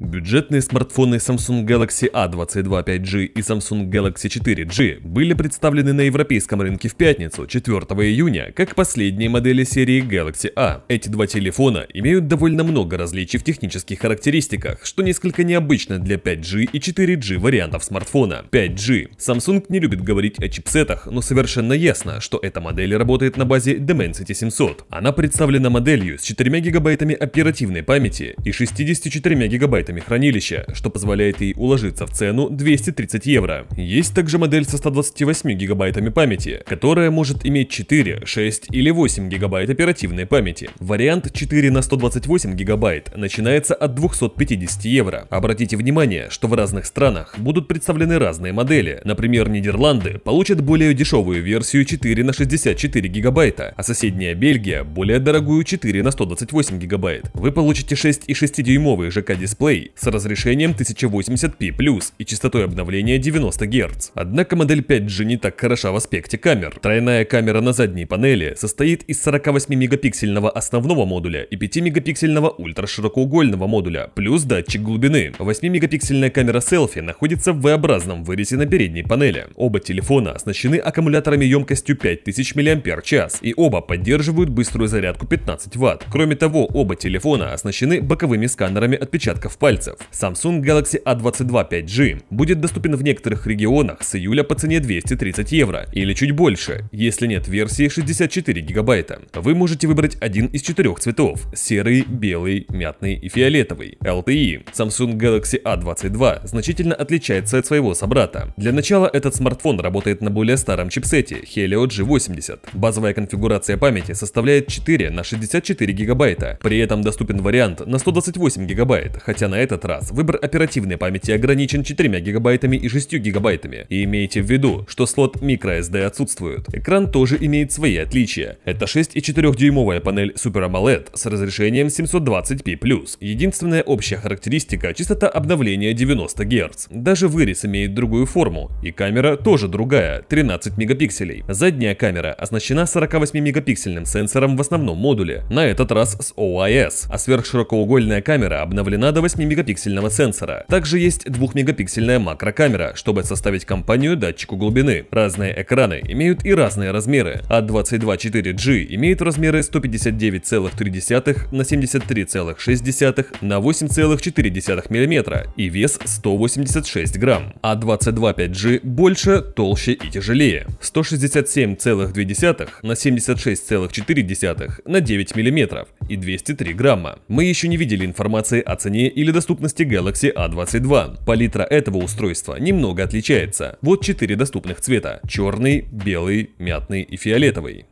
Бюджетные смартфоны Samsung Galaxy A22 5G и Samsung Galaxy 4G были представлены на европейском рынке в пятницу, 4 июня, как последние модели серии Galaxy A. Эти два телефона имеют довольно много различий в технических характеристиках, что несколько необычно для 5G и 4G вариантов смартфона. 5G. Samsung не любит говорить о чипсетах, но совершенно ясно, что эта модель работает на базе Dimensity 700. Она представлена моделью с 4 гигабайтами оперативной памяти и 64 гигабайтами предметами хранилища, что позволяет ей уложиться в цену 230 евро. Есть также модель со 128 гигабайтами памяти, которая может иметь 4, 6 или 8 гигабайт оперативной памяти. Вариант 4 на 128 гигабайт начинается от 250 евро. Обратите внимание, что в разных странах будут представлены разные модели. Например, Нидерланды получат более дешевую версию 4 на 64 гигабайта, а соседняя Бельгия более дорогую 4 на 128 гигабайт. Вы получите 6 и 6 дюймовый ЖК-дисплей дисплей с разрешением 1080p+, и частотой обновления 90 Гц. Однако модель 5G не так хороша в аспекте камер. Тройная камера на задней панели состоит из 48-мегапиксельного основного модуля и 5-мегапиксельного ультраширокоугольного модуля, плюс датчик глубины. 8-мегапиксельная камера селфи находится в V-образном вырезе на передней панели. Оба телефона оснащены аккумуляторами емкостью 5000 мАч, и оба поддерживают быструю зарядку 15 Вт. Кроме того, оба телефона оснащены боковыми сканерами отпечатков пальцев пальцев. Samsung Galaxy A22 5G будет доступен в некоторых регионах с июля по цене 230 евро или чуть больше, если нет версии 64 гигабайта. Вы можете выбрать один из четырех цветов – серый, белый, мятный и фиолетовый. LTE Samsung Galaxy A22 значительно отличается от своего собрата. Для начала этот смартфон работает на более старом чипсете Helio G80. Базовая конфигурация памяти составляет 4 на 64 гигабайта. При этом доступен вариант на 128 гигабайт, хотя на на этот раз выбор оперативной памяти ограничен 4 гигабайтами и 6 гигабайтами. И имейте в виду, что слот microSD отсутствует. Экран тоже имеет свои отличия. Это 6,4-дюймовая панель Super AMOLED с разрешением 720p+. Единственная общая характеристика – частота обновления 90 Гц. Даже вырез имеет другую форму. И камера тоже другая – 13 мегапикселей. Задняя камера оснащена 48-мегапиксельным сенсором в основном модуле, на этот раз с OIS, а сверхширокоугольная камера обновлена до 8 8-мегапиксельного сенсора. Также есть 2-мегапиксельная макрокамера, чтобы составить компанию датчику глубины. Разные экраны имеют и разные размеры, а 22.4G имеет размеры 159,3 на 73,6 на 8,4 мм и вес 186 грамм, а 22.5G больше, толще и тяжелее 167,2 на 76,4 на 9 мм и 203 грамма. Мы еще не видели информации о цене или доступности Galaxy A22. Палитра этого устройства немного отличается. Вот четыре доступных цвета – черный, белый, мятный и фиолетовый.